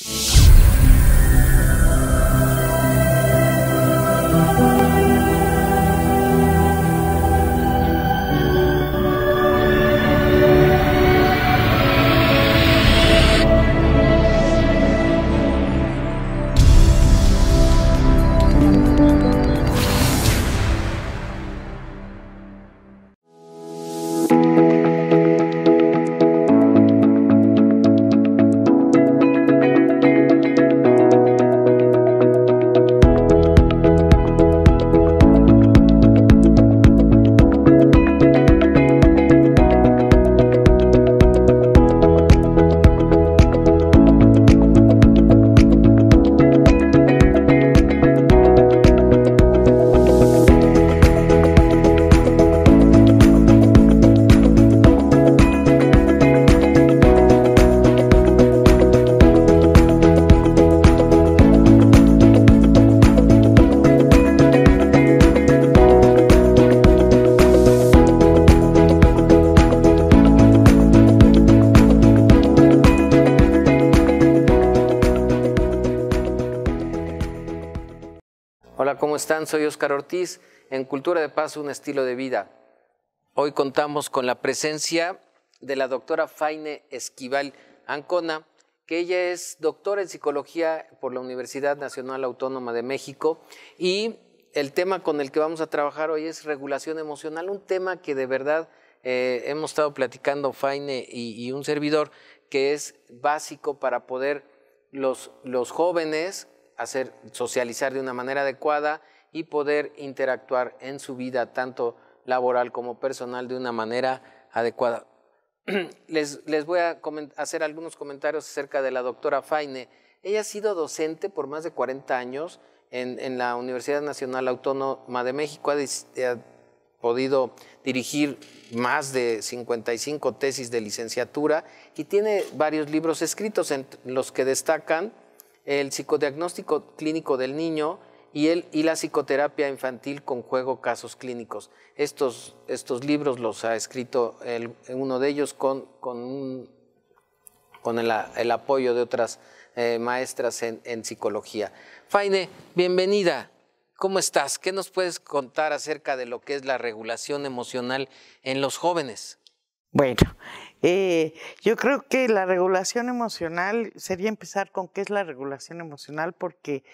Thank you. están? Soy Oscar Ortiz, en Cultura de Paz, un estilo de vida. Hoy contamos con la presencia de la doctora Faine Esquival Ancona, que ella es doctora en psicología por la Universidad Nacional Autónoma de México y el tema con el que vamos a trabajar hoy es regulación emocional, un tema que de verdad eh, hemos estado platicando Faine y, un servidor que es básico para poder los jóvenes hacer, socializar de una manera adecuada y poder interactuar en su vida, tanto laboral como personal, de una manera adecuada. Les, voy a hacer algunos comentarios acerca de la doctora Faine. Ella ha sido docente por más de 40 años en, la Universidad Nacional Autónoma de México. ha eh, podido dirigir más de 55 tesis de licenciatura y tiene varios libros escritos, en los que destacan el psicodiagnóstico clínico del niño y, y la psicoterapia infantil con juego casos clínicos. Estos, libros los ha escrito uno de ellos con, con, el, apoyo de otras eh, maestras en, en psicología. Faine, bienvenida. ¿Cómo estás? ¿Qué nos puedes contar acerca de lo que es la regulación emocional en los jóvenes? Bueno, eh, yo creo que la regulación emocional sería empezar con qué es la regulación emocional, porque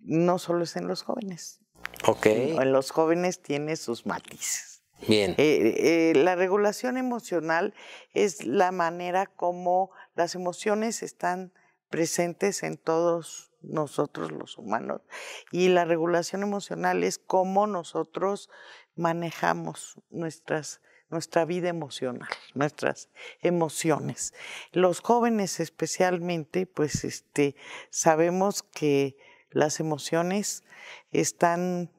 no solo es en los jóvenes. Ok. En los jóvenes tiene sus matices. Bien. Eh, eh, la regulación emocional es la manera como las emociones están presentes en todos nosotros los humanos. Y la regulación emocional es cómo nosotros manejamos nuestras nuestra vida emocional, nuestras emociones. Los jóvenes especialmente, pues este, sabemos que las emociones están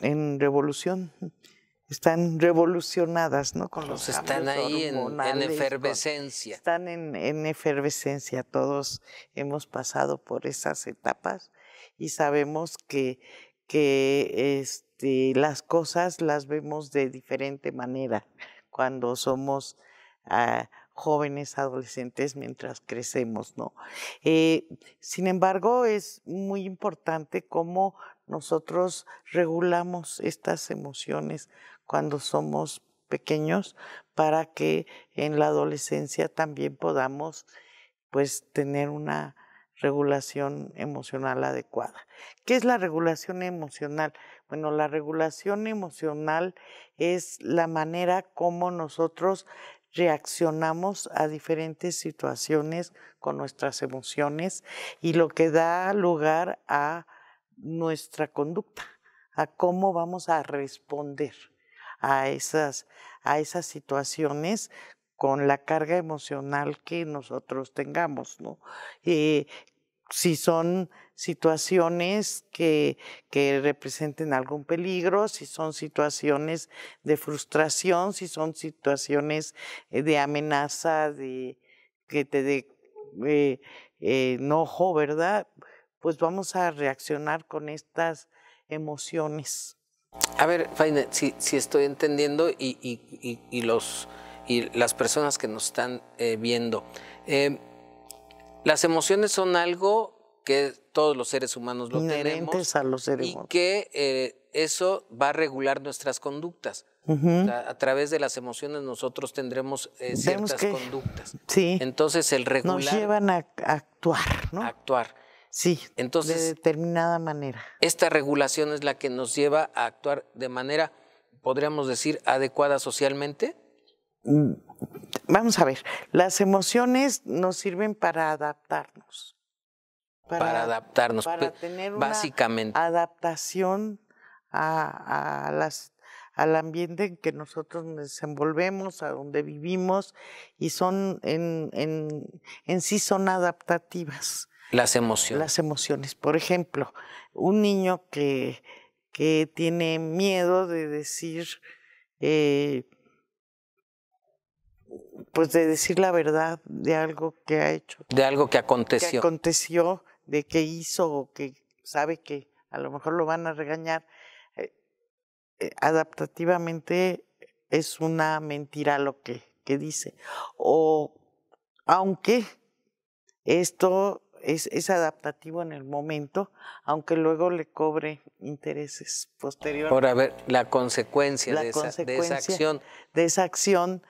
en revolución, están revolucionadas, ¿no? Con los están ahí en, efervescencia. están en, efervescencia, todos hemos pasado por esas etapas y sabemos que, que este, este, las cosas las vemos de diferente manera cuando somos ah, jóvenes, adolescentes, mientras crecemos, ¿no? Eh, sin embargo, es muy importante cómo nosotros regulamos estas emociones cuando somos pequeños para que en la adolescencia también podamos pues, tener una regulación emocional adecuada. ¿Qué es la regulación emocional? Bueno, la regulación emocional es la manera como nosotros reaccionamos a diferentes situaciones con nuestras emociones y lo que da lugar a nuestra conducta, a cómo vamos a responder a esas, a esas situaciones con la carga emocional que nosotros tengamos, ¿no? Eh, si son situaciones que, representen algún peligro, si son situaciones de frustración, si son situaciones eh, de amenaza, de que te dé eh, enojo, ¿verdad? Pues vamos a reaccionar con estas emociones. A ver, Faina, si, estoy entendiendo y, los, y las personas que nos están eh, viendo. Em, las emociones son algo que todos los seres humanos lo tenemos. A los seres humanos. Y que eh, eso va a regular nuestras conductas. a, través de las emociones nosotros tendremos eh, ciertas conductas. Sí. Entonces el regular. Nos llevan a, actuar, ¿no? actuar. Sí. Entonces. De determinada manera. Esta regulación es la que nos lleva a actuar de manera, podríamos decir, adecuada socialmente. Mm, vamos a ver, las emociones nos sirven para adaptarnos. Para, adaptarnos, para tener una básicamente. adaptación a, al ambiente en que nosotros nos desenvolvemos, a donde vivimos, y son en, sí son adaptativas. Las emociones. Las emociones. Por ejemplo, un niño que, que tiene miedo de decir, eh, pues de decir la verdad de algo que ha hecho. De algo que aconteció. Que aconteció, de que hizo o que sabe que a lo mejor lo van a regañar. Eh, eh, adaptativamente es una mentira lo que, que dice. O aunque esto es, es, adaptativo en el momento, aunque luego le cobre intereses posteriores. Por haber la consecuencia, de, esa, acción. De esa acción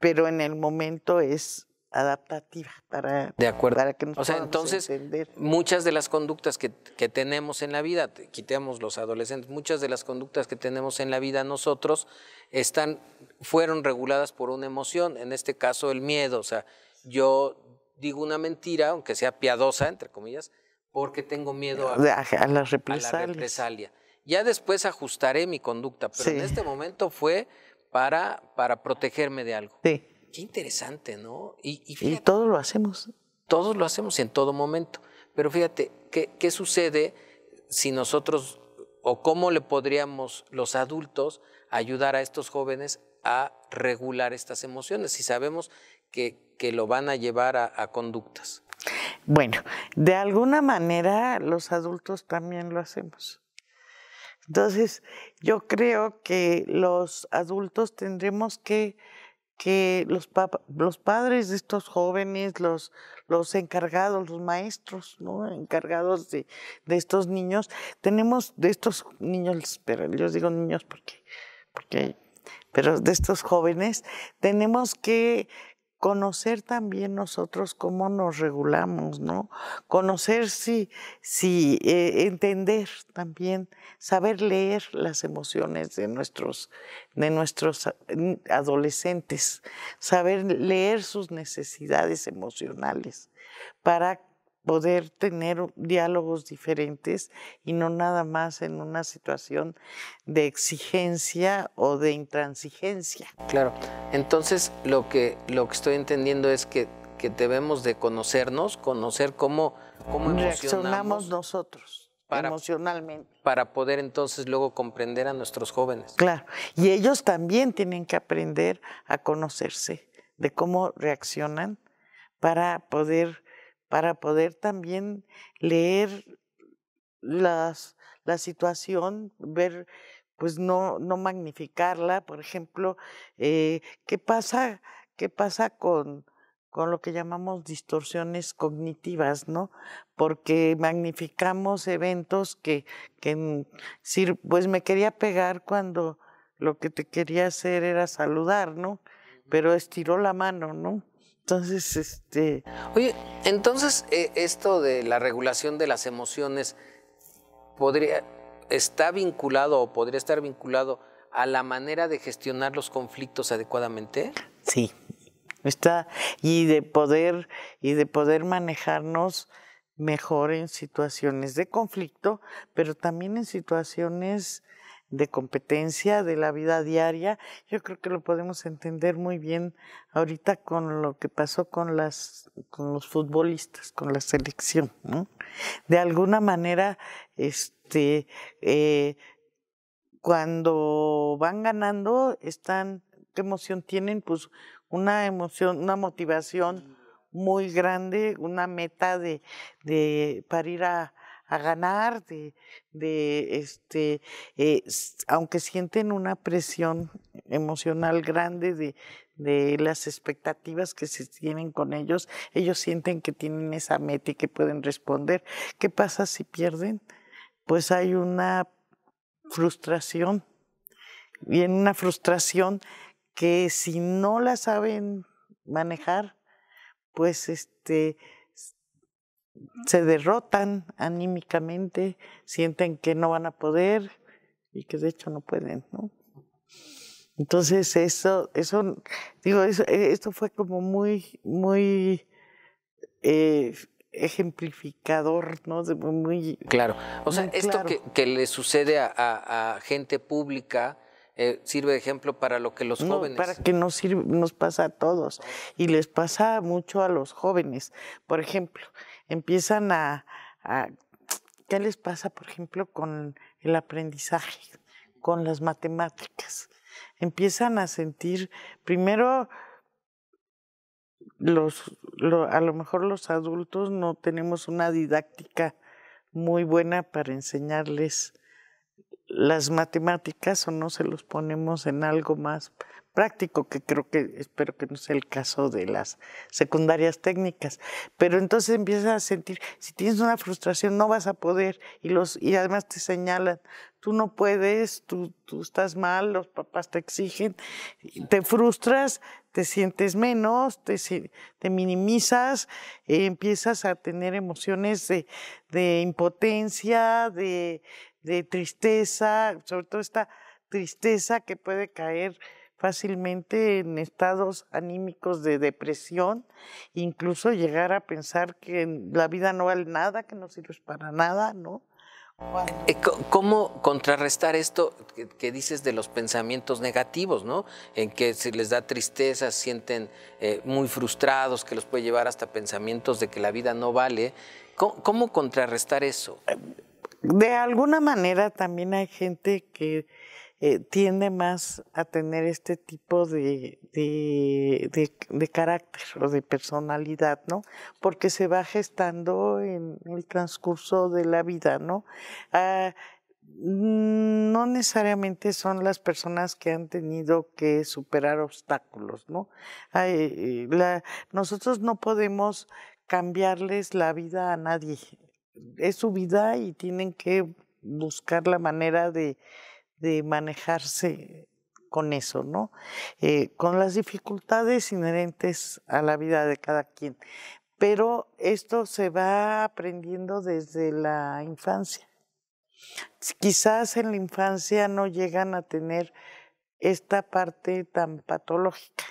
pero en el momento es adaptativa para, de acuerdo. para que nos O sea, entonces, muchas de las conductas que, que, tenemos en la vida, quitemos los adolescentes, muchas de las conductas que tenemos en la vida nosotros están, fueron reguladas por una emoción, en este caso el miedo. O sea, yo digo una mentira, aunque sea piadosa, entre comillas, porque tengo miedo a, la represalia. Ya después ajustaré mi conducta, pero en este momento fue para, protegerme de algo. Sí. Qué interesante, ¿no? Y, todos lo hacemos. Todos lo hacemos en todo momento. Pero fíjate, ¿qué, sucede si nosotros o cómo le podríamos los adultos ayudar a estos jóvenes a regular estas emociones si sabemos que, lo van a llevar a conductas? Bueno, de alguna manera los adultos también lo hacemos. Entonces, yo creo que los adultos tendremos que, que los, los padres de estos jóvenes, los, los encargados, los maestros, ¿no? encargados de, estos niños, tenemos de estos niños, pero yo digo niños porque, porque pero de estos jóvenes, tenemos que conocer también nosotros cómo nos regulamos, ¿no? Conocer si, eh, entender también, saber leer las emociones de nuestros, de nuestros adolescentes, saber leer sus necesidades emocionales para poder tener diálogos diferentes y no nada más en una situación de exigencia o de intransigencia. Claro, entonces lo que, lo que estoy entendiendo es que, que debemos de conocernos, conocer cómo, cómo reaccionamos nosotros. emocionalmente. Para poder entonces luego comprender a nuestros jóvenes. Claro, y ellos también tienen que aprender a conocerse, de cómo reaccionan para poder para poder también leer las, la situación, ver, pues no, no magnificarla, por ejemplo, eh, ¿qué pasa, qué pasa con, con lo que llamamos distorsiones cognitivas, ¿no? Porque magnificamos eventos que, que pues me quería pegar cuando lo que te quería hacer era saludar, ¿no? Pero estiró la mano, ¿no? Entonces, este... Oye, entonces eh, esto de la regulación de las emociones podría, está vinculado o podría estar vinculado a la manera de gestionar los conflictos adecuadamente. Sí, está, y de poder, y de poder manejarnos mejor en situaciones de conflicto, pero también en situaciones de competencia de la vida diaria. Yo creo que lo podemos entender muy bien ahorita con lo que pasó con las con los futbolistas, con la selección, De alguna manera, este eh, cuando van ganando están qué emoción tienen, pues una emoción, una motivación mm. muy grande, una meta de, de para ir a, a ganar, de, de este, eh, aunque sienten una presión emocional grande de, de las expectativas que se tienen con ellos, ellos sienten que tienen esa meta y que pueden responder. ¿Qué pasa si pierden? Pues hay una frustración y en una frustración que si no la saben manejar, pues este se derrotan anímicamente, sienten que no van a poder y que de hecho no pueden, ¿no? Entonces eso, eso, digo, eso, eh, esto fue como muy, muy eh, ejemplificador, ¿no? Muy, claro. O sea, esto que, le sucede a, a gente pública eh, sirve de ejemplo para lo que los no, jóvenes. Para que nos, sirve, nos pasa a todos y les pasa mucho a los jóvenes. Por ejemplo, empiezan a, a ¿qué les pasa, por ejemplo, con el aprendizaje, con las matemáticas? Empiezan a sentir, primero, los, a lo mejor los adultos no tenemos una didáctica muy buena para enseñarles las matemáticas o no se los ponemos en algo más práctico, que creo que espero que no sea el caso de las secundarias técnicas. Pero entonces empiezas a sentir, si tienes una frustración no vas a poder y, los, y además te señalan, tú no puedes, tú, tú estás mal, los papás te exigen, te frustras, te sientes menos, te, minimizas, eh, empiezas a tener emociones de impotencia, de, de tristeza, sobre todo esta tristeza que puede caer fácilmente en estados anímicos de depresión, incluso llegar a pensar que la vida no vale nada, que no sirves para nada, ¿no? Eh, ¿Cómo contrarrestar esto que, dices de los pensamientos negativos, ¿no? En que se les da tristeza, sienten eh, muy frustrados, que los puede llevar hasta pensamientos de que la vida no vale. cómo contrarrestar eso? Em, de alguna manera también hay gente que eh, tiende más a tener este tipo de, carácter o de personalidad, ¿no? Porque se va gestando en el transcurso de la vida, ¿no? Ah, no necesariamente son las personas que han tenido que superar obstáculos, ¿no? Eh, nosotros no podemos cambiarles la vida a nadie es su vida y tienen que buscar la manera de, manejarse con eso, ¿no? Eh, con las dificultades inherentes a la vida de cada quien. Pero esto se va aprendiendo desde la infancia. Quizás en la infancia no llegan a tener esta parte tan patológica,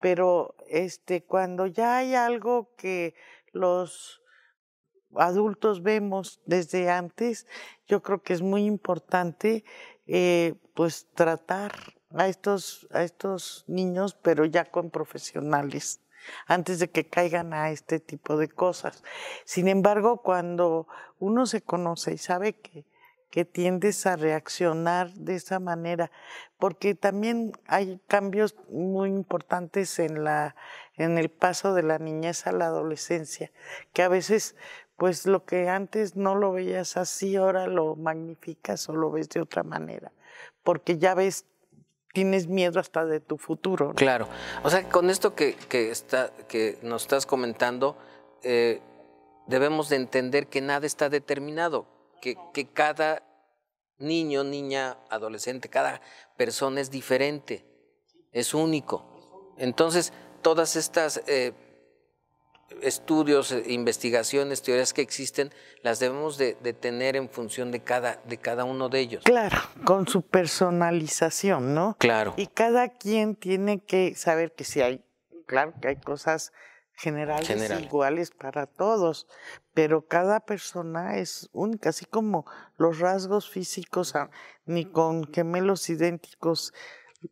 pero este, cuando ya hay algo que los adultos vemos desde antes, yo creo que es muy importante eh, pues tratar a estos, a estos niños, pero ya con profesionales, antes de que caigan a este tipo de cosas. Sin embargo, cuando uno se conoce y sabe que, que tiendes a reaccionar de esa manera, porque también hay cambios muy importantes en, la, en el paso de la niñez a la adolescencia, que a veces pues lo que antes no lo veías así, ahora lo magnificas o lo ves de otra manera, porque ya ves, tienes miedo hasta de tu futuro. Claro, o sea, con esto que, está, que nos estás comentando, eh, debemos de entender que nada está determinado, que, cada niño, niña, adolescente, cada persona es diferente, es único. Entonces, todas estas eh, estudios, eh, investigaciones, teorías que existen, las debemos de, tener en función de cada, de cada uno de ellos. Claro, con su personalización, ¿no? Claro. Y cada quien tiene que saber que si hay, claro que hay cosas generales iguales para todos, pero cada persona es única, así como los rasgos físicos, ah, ni con gemelos idénticos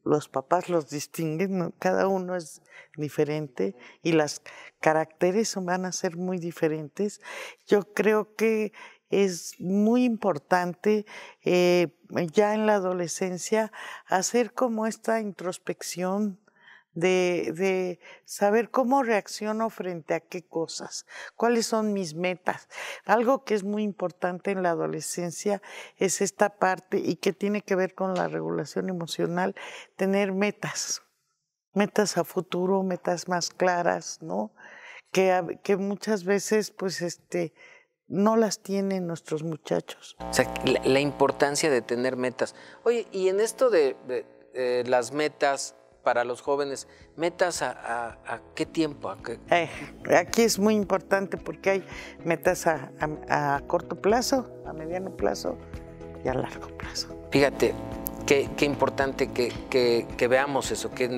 los papás los distinguen, cada uno es diferente y los caracteres van a ser muy diferentes. Yo creo que es muy importante eh, ya en la adolescencia hacer como esta introspección de, saber cómo reacciono frente a qué cosas, cuáles son mis metas. Algo que es muy importante en la adolescencia es esta parte y que tiene que ver con la regulación emocional, tener metas, metas a futuro, metas más claras, ¿no? Que, que muchas veces, pues, este, no las tienen nuestros muchachos. O sea, la, importancia de tener metas. Oye, y en esto de, eh, las metas, para los jóvenes, metas a, qué tiempo? Eh, aquí es muy importante porque hay metas a, corto plazo, a mediano plazo y a largo plazo. Fíjate, qué, importante que, veamos eso, que,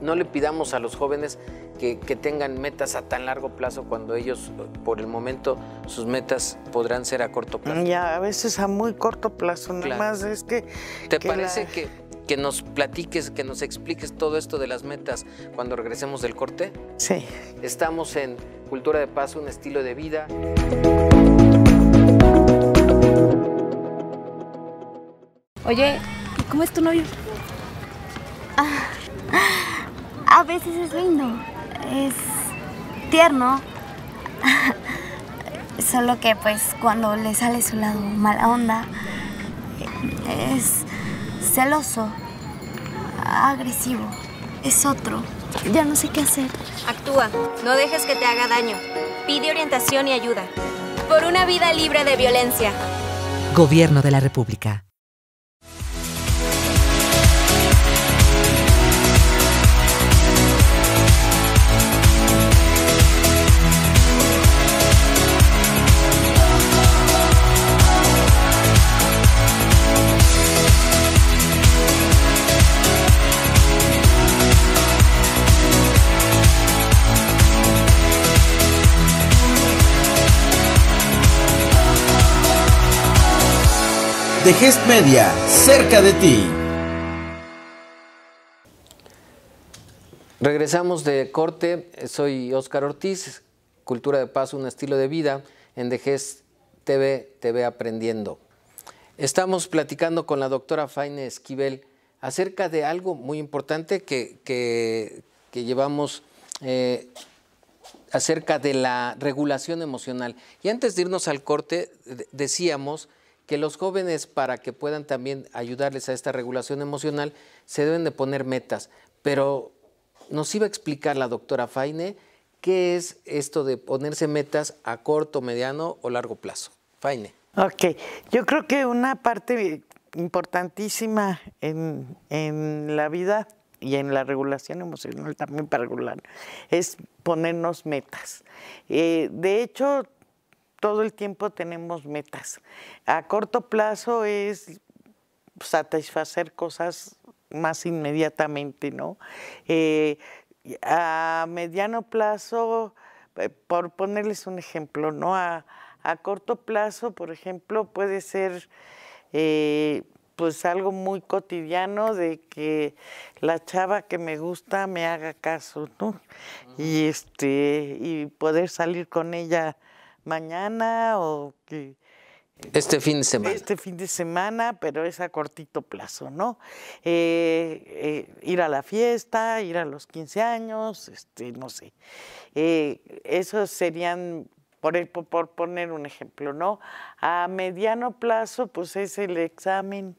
no le pidamos a los jóvenes que, tengan metas a tan largo plazo cuando ellos, por el momento, sus metas podrán ser a corto plazo. Mm, ya, a veces a muy corto plazo, más es que... ¿Te parece que que nos platiques, que nos expliques todo esto de las metas cuando regresemos del corte. Sí. Estamos en Cultura de Paz, un estilo de vida. Oye, ¿cómo es tu novio? Ah, a veces es lindo, es tierno, solo que pues cuando le sale su lado mala onda, es celoso, agresivo. Es otro. Ya no sé qué hacer. Actúa. No dejes que te haga daño. Pide orientación y ayuda. Por una vida libre de violencia. Gobierno de la República. de Media, cerca de ti. Regresamos de corte, soy Oscar Ortiz, Cultura de Paz, un estilo de vida, en DGES TV, TV Aprendiendo. Estamos platicando con la doctora Faine Esquivel acerca de algo muy importante que, llevamos eh, acerca de la regulación emocional. Y antes de irnos al corte, decíamos que los jóvenes para que puedan también ayudarles a esta regulación emocional se deben de poner metas, pero nos iba a explicar la doctora Faine qué es esto de ponerse metas a corto, mediano o largo plazo. Faine. Ok, yo creo que una parte importantísima en, la vida y en la regulación emocional también para regular, es ponernos metas. Eh, de hecho, todo el tiempo tenemos metas. A corto plazo es satisfacer cosas más inmediatamente, ¿no? Eh, a mediano plazo, eh, por ponerles un ejemplo, ¿no? A, corto plazo, por ejemplo, puede ser eh, pues algo muy cotidiano de que la chava que me gusta me haga caso, ¿no? Y este, y poder salir con ella mañana o que... Eh, este fin de semana. Este fin de semana, pero es a cortito plazo, ¿no? Eh, eh, ir a la fiesta, ir a los 15 años, este, no sé. Eh, esos serían, por, e, por poner un ejemplo, ¿no? A mediano plazo, pues es el examen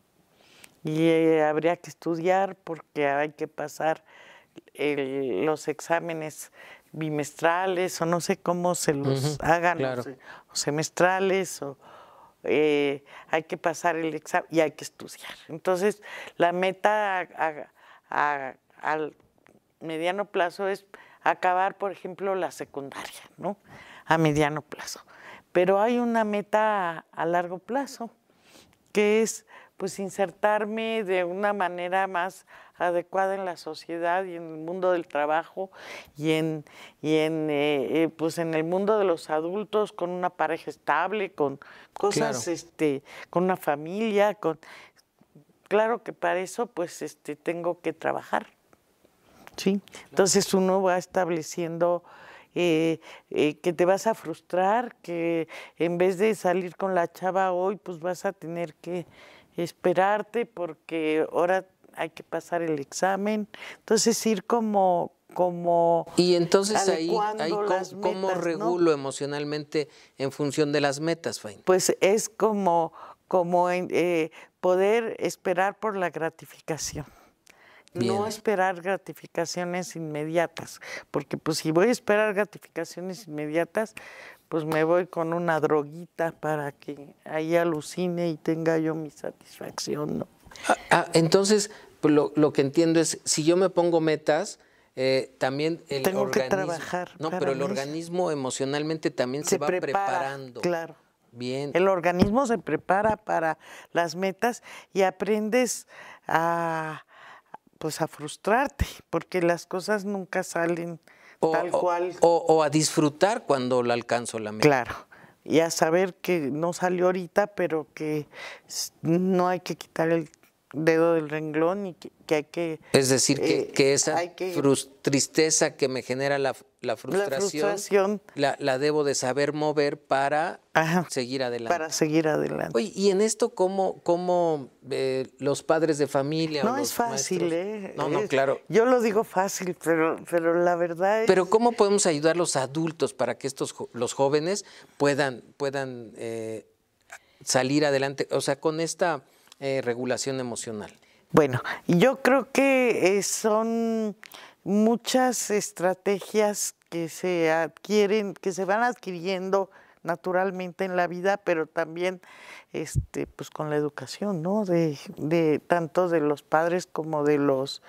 y habría que estudiar porque hay que pasar los exámenes bimestrales o no sé cómo se los hagan, o, semestrales, o eh, hay que pasar el examen y hay que estudiar. Entonces, la meta al mediano plazo es acabar, por ejemplo, la secundaria, ¿no? A mediano plazo. Pero hay una meta a largo plazo, que es pues insertarme de una manera más adecuada en la sociedad y en el mundo del trabajo y en, en, eh, eh, pues en el mundo de los adultos, con una pareja estable, con cosas, este, con una familia, con claro que para eso pues este tengo que trabajar. Sí. Entonces uno va estableciendo eh, que te vas a frustrar, que en vez de salir con la chava hoy, pues vas a tener que esperarte porque ahora hay que pasar el examen. Entonces ir como... como y entonces ahí, ahí ¿cómo, regulo emocionalmente en función de las metas, Fain? Pues es como, como eh, poder esperar por la gratificación. No esperar gratificaciones inmediatas, porque pues si voy a esperar gratificaciones inmediatas, pues me voy con una droguita para que ahí alucine y tenga yo mi satisfacción, ¿no? Ah, ah, entonces, pues, lo, que entiendo es, si yo me pongo metas, eh, también el Tengo organismo, que trabajar. No, pero el organismo emocionalmente también se, va preparando. Claro. Bien. El organismo se prepara para las metas y aprendes a, pues, a frustrarte, porque las cosas nunca salen tal cual. O, a disfrutar cuando la alcanzo la meta. Claro. Y a saber que no salió ahorita, pero que no hay que quitar el dedo del renglón y que, hay que... Es decir, que, eh, esa tristeza que me genera la, frustración, la, La, debo de saber mover para seguir adelante. Para seguir adelante. Oye, y en esto, ¿cómo, cómo eh, los padres de familia... No es fácil, ¿eh? No, no, claro. Yo lo digo fácil, pero, pero la verdad es... Pero ¿cómo podemos ayudar a los adultos para que estos los jóvenes puedan, puedan eh, salir adelante? O sea, con esta eh, regulación emocional? Bueno, yo creo que eh, son muchas estrategias que se adquieren, que se van adquiriendo naturalmente en la vida, pero también este, pues con la educación, ¿no? De, tanto de los padres como de los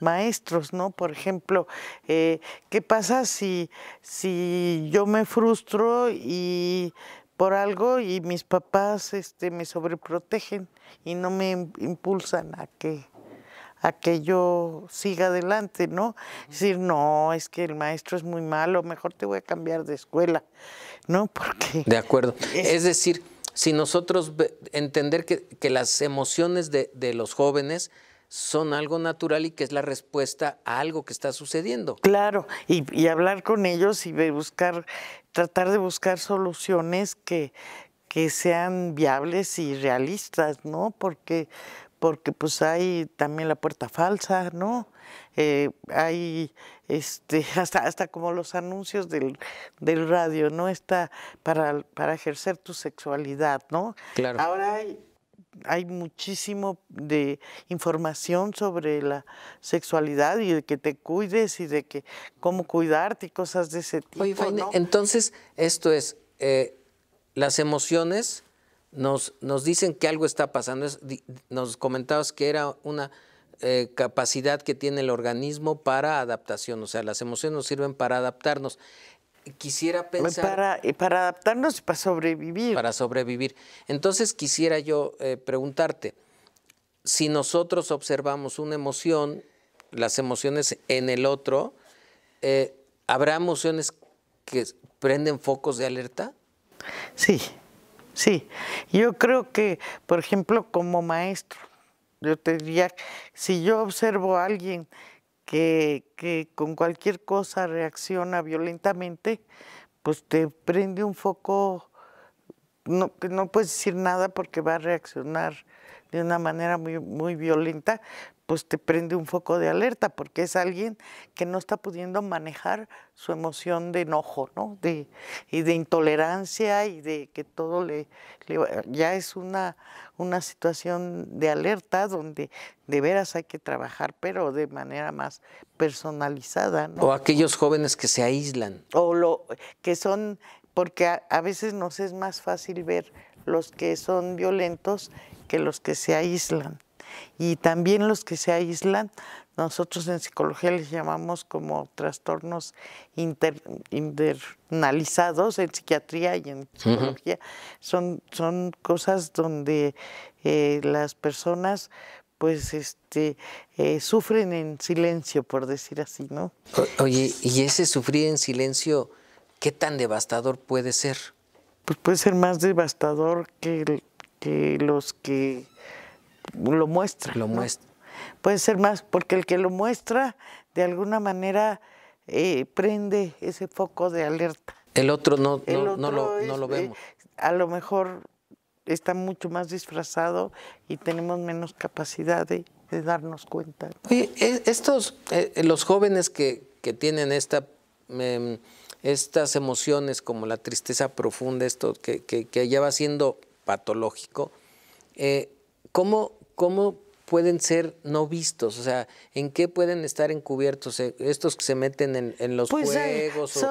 maestros, ¿no? Por ejemplo, eh, ¿qué pasa si, si yo me frustro y por algo y mis papás este, me sobreprotegen? y no me impulsan a que, a yo siga adelante, ¿no? Es decir, no, es que el maestro es muy malo, mejor te voy a cambiar de escuela, ¿no? Porque... De acuerdo. Es, decir, si nosotros entender que, las emociones de, los jóvenes son algo natural y que es la respuesta a algo que está sucediendo. Claro, y, y hablar con ellos y buscar, tratar de buscar soluciones que, que sean viables y realistas, ¿no? Porque, porque pues hay también la puerta falsa, ¿no? Eh, hay este, hasta, hasta como los anuncios del, del radio, ¿no? Está para, para ejercer tu sexualidad, ¿no? Claro. Ahora hay, hay muchísimo de información sobre la sexualidad y de que te cuides y de que cómo cuidarte y cosas de ese tipo. Oye, entonces esto es eh, las emociones nos, nos dicen que algo está pasando. nos comentabas que era una eh, capacidad que tiene el organismo para adaptación, o sea, las emociones nos sirven para adaptarnos. Quisiera pensar... Para, eh, para adaptarnos y para sobrevivir. Para sobrevivir. Entonces quisiera yo eh, preguntarte, si nosotros observamos una emoción, las emociones en el otro, ¿habrá emociones que prenden focos de alerta? Sí, sí. Yo creo que, por ejemplo, como maestro, yo te diría, si yo observo a alguien que, con cualquier cosa reacciona violentamente, pues te prende un foco, no, no puedes decir nada porque va a reaccionar de una manera muy, muy violenta, pues te prende un foco de alerta, porque es alguien que no está pudiendo manejar su emoción de enojo, ¿no? De, y de intolerancia y de que todo le... ya es una, una situación de alerta donde de veras hay que trabajar, pero de manera más personalizada. ¿no? O aquellos jóvenes que se aíslan. O lo que son, porque a, a veces nos es más fácil ver los que son violentos que los que se aíslan y también los que se aíslan, nosotros en psicología les llamamos como trastornos internalizados en psiquiatría y en psicología. son, cosas donde eh, las personas pues este eh, sufren en silencio, por decir así, ¿no? oye, y ese sufrir en silencio, ¿qué tan devastador puede ser? Pues puede ser más devastador que los que lo muestra. Lo muestra. Puede ser más, porque el que lo muestra, de alguna manera, eh, prende ese foco de alerta. El otro no, no, lo, vemos. a lo mejor está mucho más disfrazado y tenemos menos capacidad de, darnos cuenta. Oye, e, estos, eh, los jóvenes que, tienen esta, em, estas emociones como la tristeza profunda, esto que, que, ya va siendo patológico, eh, ¿cómo, ¿cómo pueden ser no vistos? O sea, ¿en qué pueden estar encubiertos eh, estos que se meten en, los pues, eh, juegos?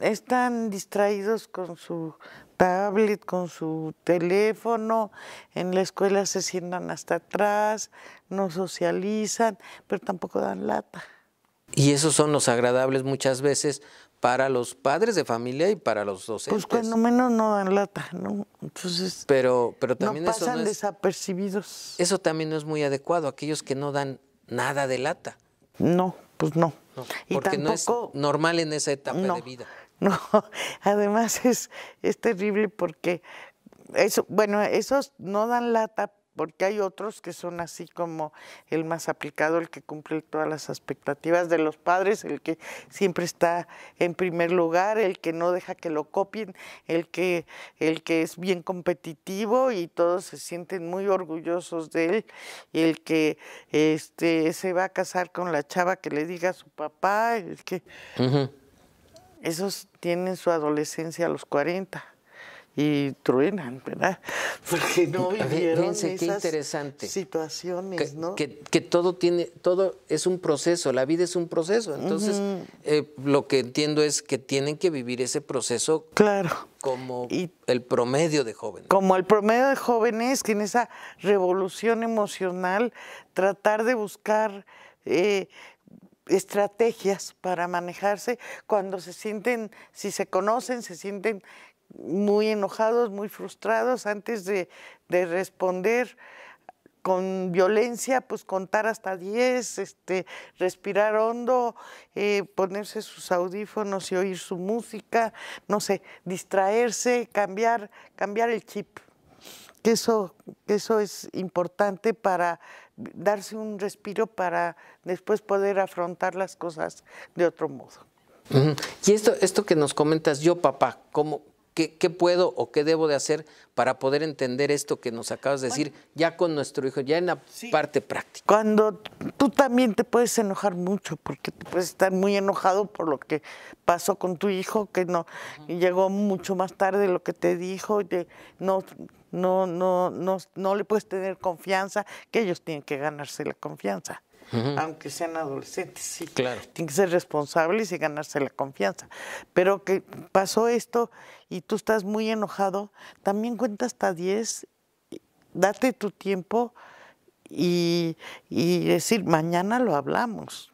están distraídos con su tablet, con su teléfono, en la escuela se sientan hasta atrás, no socializan, pero tampoco dan lata. Y esos son los agradables muchas veces para los padres de familia y para los docentes. Pues cuando menos no dan lata, ¿no? Entonces. Pero, pero también no pasan desapercibidos. Eso también no es muy adecuado, aquellos que no dan nada de lata. No, pues no. porque no es normal en esa etapa de vida. No, además es, es terrible porque eso, bueno, esos no dan lata, porque hay otros que son así como el más aplicado, el que cumple todas las expectativas de los padres, el que siempre está en primer lugar, el que no deja que lo copien, el que, el que es bien competitivo y todos se sienten muy orgullosos de él, el que este, se va a casar con la chava que le diga a su papá, el que... Esos tienen su adolescencia a los 40 y truenan, ¿verdad? Porque no vivieron Fíjense, esas interesante. situaciones, que, ¿no? Que, todo tiene, todo es un proceso, la vida es un proceso. Entonces, eh, lo que entiendo es que tienen que vivir ese proceso claro. como y, el promedio de jóvenes. Como el promedio de jóvenes, que en esa revolución emocional, tratar de buscar eh, estrategias para manejarse cuando se sienten, si se conocen, se sienten muy enojados, muy frustrados, antes de, responder con violencia, pues contar hasta 10, este, respirar hondo, eh, ponerse sus audífonos y oír su música, no sé, distraerse, cambiar, cambiar el chip. Que eso, eso es importante para darse un respiro para después poder afrontar las cosas de otro modo. Y esto, esto que nos comentas, yo papá, ¿cómo, ¿Qué, puedo o qué debo de hacer para poder entender esto que nos acabas de decir ya con nuestro hijo, ya en la parte práctica? Cuando tú también te puedes enojar mucho, porque te puedes estar muy enojado por lo que pasó con tu hijo, que no llegó mucho más tarde lo que te dijo, no, no, no, no, no le puedes tener confianza, que ellos tienen que ganarse la confianza aunque sean adolescentes. Sí, claro. Tienen que ser responsables y ganarse la confianza. Pero que pasó esto y tú estás muy enojado, también cuenta hasta 10, date tu tiempo y, decir, mañana lo hablamos.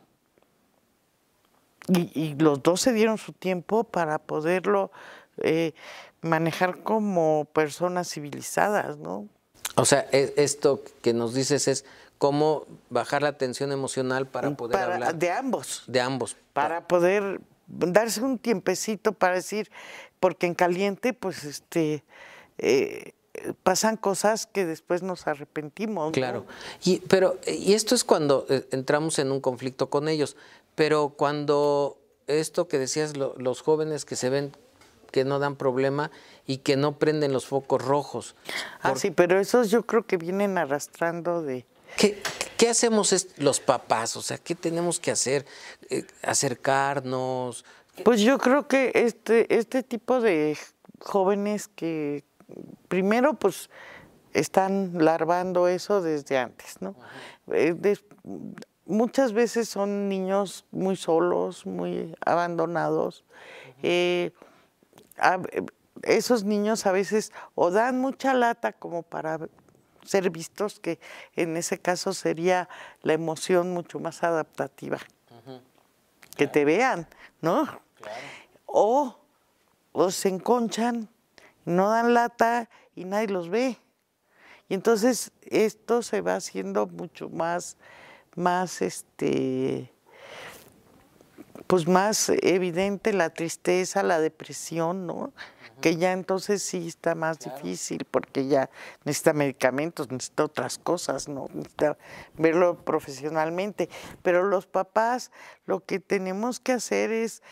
Y, los dos se dieron su tiempo para poderlo eh, manejar como personas civilizadas, ¿no? O sea, e-, esto que nos dices es cómo bajar la tensión emocional para mm, poder hablar. De ambos. De ambos. Para poder darse un tiempecito para decir, porque en caliente, pues, este, eh, pasan cosas que después nos arrepentimos. Claro. Y, pero, y esto es cuando eh, entramos en un conflicto con ellos, pero cuando esto que decías, los jóvenes que se ven que no dan problema y que no prenden los focos rojos. Ah, sí, pero esos yo creo que vienen arrastrando de, ¿Qué, hacemos los papás? O sea, ¿qué tenemos que hacer? Eh, ¿Acercarnos? Pues yo creo que este, este tipo de jóvenes que primero pues están larvando eso desde antes, ¿no? Eh, muchas veces son niños muy solos, muy abandonados. Eh, esos niños a veces o dan mucha lata como para ser vistos, que en ese caso sería la emoción mucho más adaptativa. Que te vean, ¿no? O, o, se enconchan, no dan lata y nadie los ve. Y entonces esto se va haciendo mucho más, más este, pues más evidente la tristeza, la depresión, ¿no? que ya entonces sí está más difícil porque ya necesita medicamentos, necesita otras cosas, ¿no? Necesita verlo profesionalmente. Pero los papás lo que tenemos que hacer es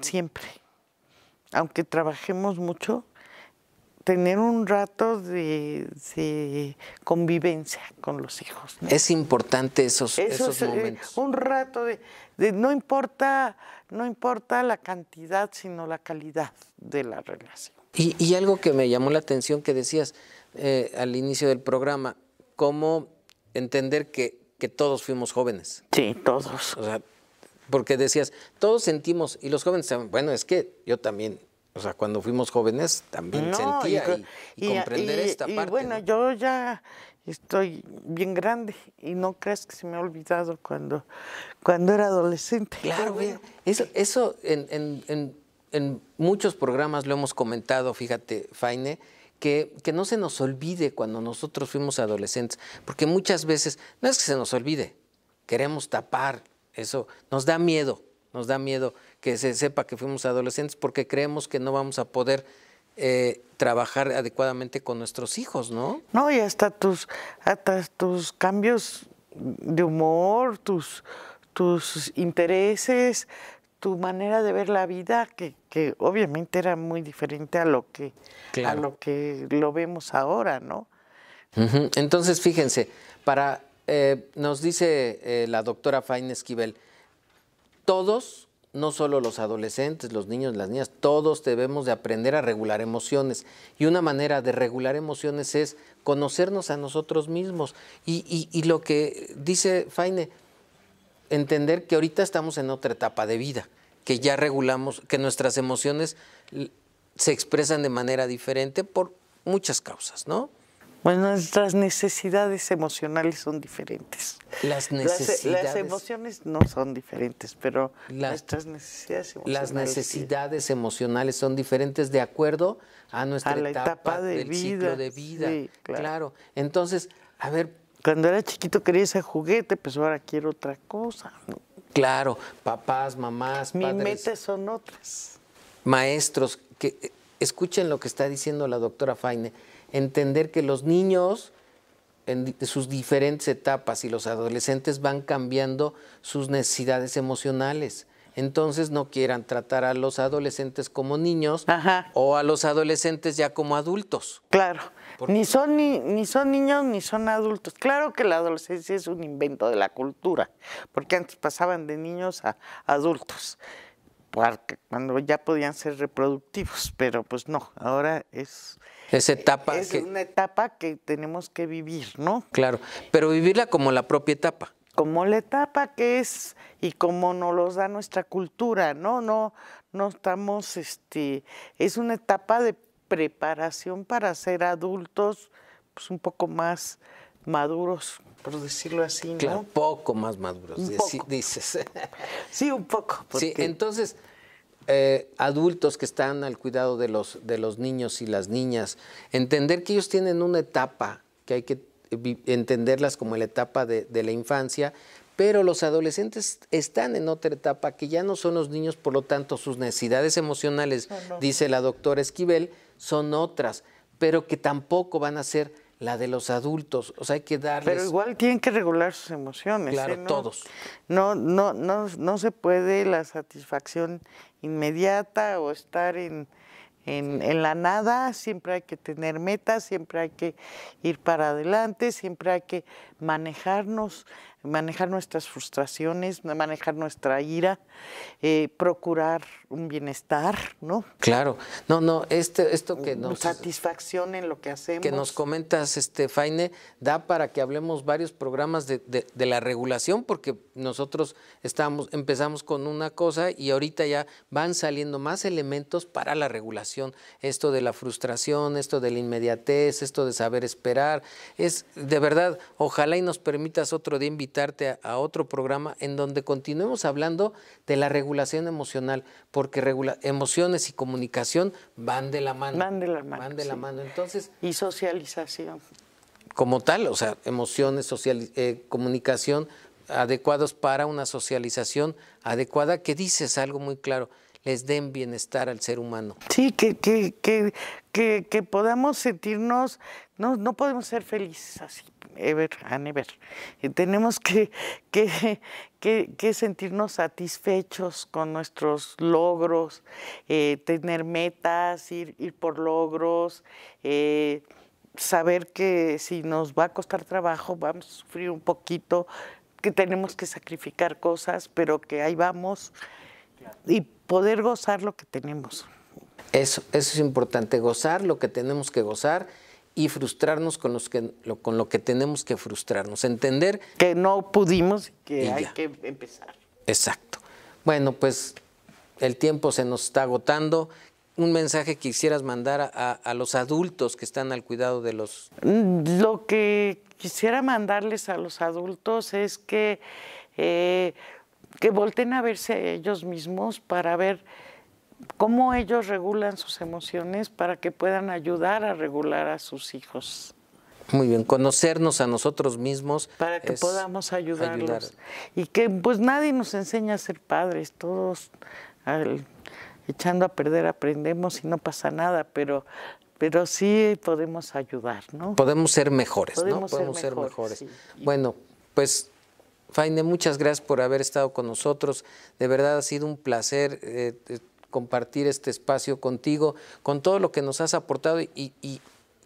siempre, aunque trabajemos mucho, tener un rato de, convivencia con los hijos. Es importante esos, esos, eh, momentos. un rato de, no importa, no importa la cantidad, sino la calidad de la relación. Y, algo que me llamó la atención que decías eh, al inicio del programa, cómo entender que, que todos fuimos jóvenes. Sí, todos. O sea, porque decías, todos sentimos, y los jóvenes, bueno, es que yo también o sea, cuando fuimos jóvenes también sentía y, comprender esta parte. bueno, yo ya estoy bien grande y no crees que se me ha olvidado cuando, cuando era adolescente. Claro, eso, eso en, en, en, muchos programas lo hemos comentado, fíjate, Faine. Que, que no se nos olvide cuando nosotros fuimos adolescentes, porque muchas veces no es que se nos olvide, queremos tapar eso, nos da miedo, nos da miedo que se sepa que fuimos adolescentes porque creemos que no vamos a poder eh, trabajar adecuadamente con nuestros hijos, ¿no? No, y hasta tus, hasta tus cambios de humor, tus, tus intereses, tu manera de ver la vida, que, obviamente era muy diferente a lo que, lo que lo vemos ahora, ¿no? Entonces, fíjense, para eh, nos dice eh, la doctora Fain Esquivel, todos, no solo los adolescentes, los niños, las niñas, todos debemos de aprender a regular emociones. Y una manera de regular emociones es conocernos a nosotros mismos. Y, lo que dice Faine, entender que ahorita estamos en otra etapa de vida, que ya regulamos, que nuestras emociones se expresan de manera diferente por muchas causas, ¿no? Bueno, nuestras necesidades emocionales son diferentes. Las eh, necesidades. Las, emociones no son diferentes, pero nuestras necesidades emocionales. Las necesidades emocionales son diferentes de acuerdo a nuestra etapa, de del vida. ciclo de vida. claro. Entonces, a ver. Cuando era chiquito quería ese juguete, pues ahora quiero otra cosa. Claro, papás, mamás, padres. Mis metas son otras. Maestros, que eh, escuchen lo que está diciendo la doctora Faine entender que los niños en sus diferentes etapas y los adolescentes van cambiando sus necesidades emocionales. Entonces no quieran tratar a los adolescentes como niños o a los adolescentes ya como adultos. Claro. Ni son, ni son niños ni son adultos. Claro que la adolescencia es un invento de la cultura, porque antes pasaban de niños a adultos cuando ya podían ser reproductivos, pero pues no, ahora es... Esa etapa. Es una etapa que tenemos que vivir, ¿no? Claro, pero vivirla como la propia etapa. Como la etapa que es y como nos los da nuestra cultura, ¿no? No, no estamos, este, es una etapa de preparación para ser adultos, pues un poco más maduros, por decirlo así, ¿no? Claro, poco más maduros, dices. Sí, un poco. Sí, entonces, eh, adultos que están al cuidado de los, de los niños y las niñas, entender que ellos tienen una etapa, que hay que entenderlas como la etapa de, la infancia, pero los adolescentes están en otra etapa que ya no son los niños, por lo tanto sus necesidades emocionales, dice la doctora Esquivel, son otras, pero que tampoco van a ser la de los adultos. O sea, hay que darles. Pero igual tienen que regular sus emociones. Claro, ¿eh? todos. No, no, no, no se puede la satisfacción inmediata o estar en, en, la nada, siempre hay que tener metas, siempre hay que ir para adelante, siempre hay que manejarnos manejar nuestras frustraciones, manejar nuestra ira, eh, procurar un bienestar, ¿no? Claro, no, no, este, esto que nos... Satisfacción en lo que hacemos. Que nos comentas, este, Faine, da para que hablemos varios programas de, la regulación, porque nosotros estamos, empezamos con una cosa y ahorita ya van saliendo más elementos para la regulación, esto de la frustración, esto de la inmediatez, esto de saber esperar, es de verdad, ojalá y nos permitas otro día invitar a, otro programa en donde continuemos hablando de la regulación emocional, porque regula emociones y comunicación van de la mano. Van de la mano. de la Entonces. Y socialización. Como tal, o sea, emociones, social, eh, comunicación adecuados para una socialización adecuada, que dices algo muy claro les den bienestar al ser humano. Sí, que, que, podamos sentirnos, no, podemos ser felices así, ever and ever. tenemos que, que, sentirnos satisfechos con nuestros logros, eh, tener metas, ir, por logros. Eh, saber que si nos va a costar trabajo, vamos a sufrir un poquito, que tenemos que sacrificar cosas, pero que ahí vamos. Y poder gozar lo que tenemos. Eso, eso es importante, gozar lo que tenemos que gozar y frustrarnos con, los que, lo, con lo que tenemos que frustrarnos, entender que no pudimos, que hay que empezar. Exacto. Bueno, pues el tiempo se nos está agotando. Un mensaje que quisieras mandar a, los adultos que están al cuidado de los... Mm, lo que quisiera mandarles a los adultos es que eh, que volten a verse ellos mismos para ver cómo ellos regulan sus emociones para que puedan ayudar a regular a sus hijos. Muy bien, conocernos a nosotros mismos. Para que podamos ayudarlos. Y que pues nadie nos enseña a ser padres, todos echando a perder aprendemos y no pasa nada, pero, pero sí podemos ayudar, ¿no? Podemos ser mejores, ¿no? podemos ser mejores. Bueno, pues Faine, muchas gracias por haber estado con nosotros. De verdad ha sido un placer eh, eh, compartir este espacio contigo, con todo lo que nos has aportado y,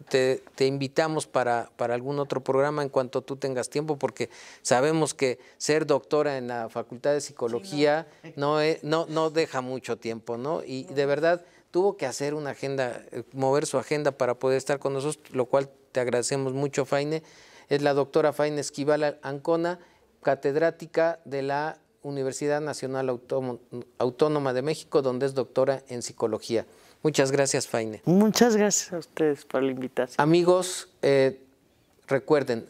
te, invitamos para, para, algún otro programa en cuanto tú tengas tiempo, porque sabemos que ser doctora en la Facultad de Psicología no. no, deja mucho tiempo, ¿no? Y de verdad tuvo que hacer una agenda, eh, mover su agenda para poder estar con nosotros, lo cual te agradecemos mucho, Faine. Es la doctora Faine Esquival Ancona catedrática de la Universidad Nacional Autónoma, de México, donde es doctora en psicología. Muchas gracias, Faine. Muchas gracias a ustedes por la invitación. Amigos, eh, recuerden,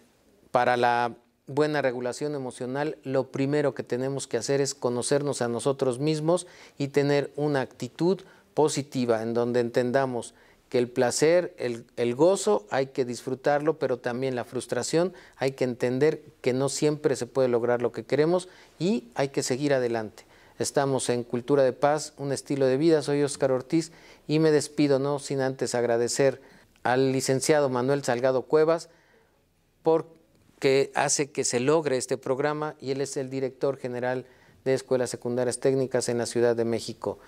para la buena regulación emocional, lo primero que tenemos que hacer es conocernos a nosotros mismos y tener una actitud positiva en donde entendamos que el placer, el, el, gozo hay que disfrutarlo, pero también la frustración hay que entender que no siempre se puede lograr lo que queremos y hay que seguir adelante. Estamos en Cultura de Paz, un estilo de vida. Soy Óscar Ortiz y me despido, no sin antes agradecer al licenciado Manuel Salgado Cuevas porque hace que se logre este programa y él es el director general de Escuelas Secundarias Técnicas en la Ciudad de México.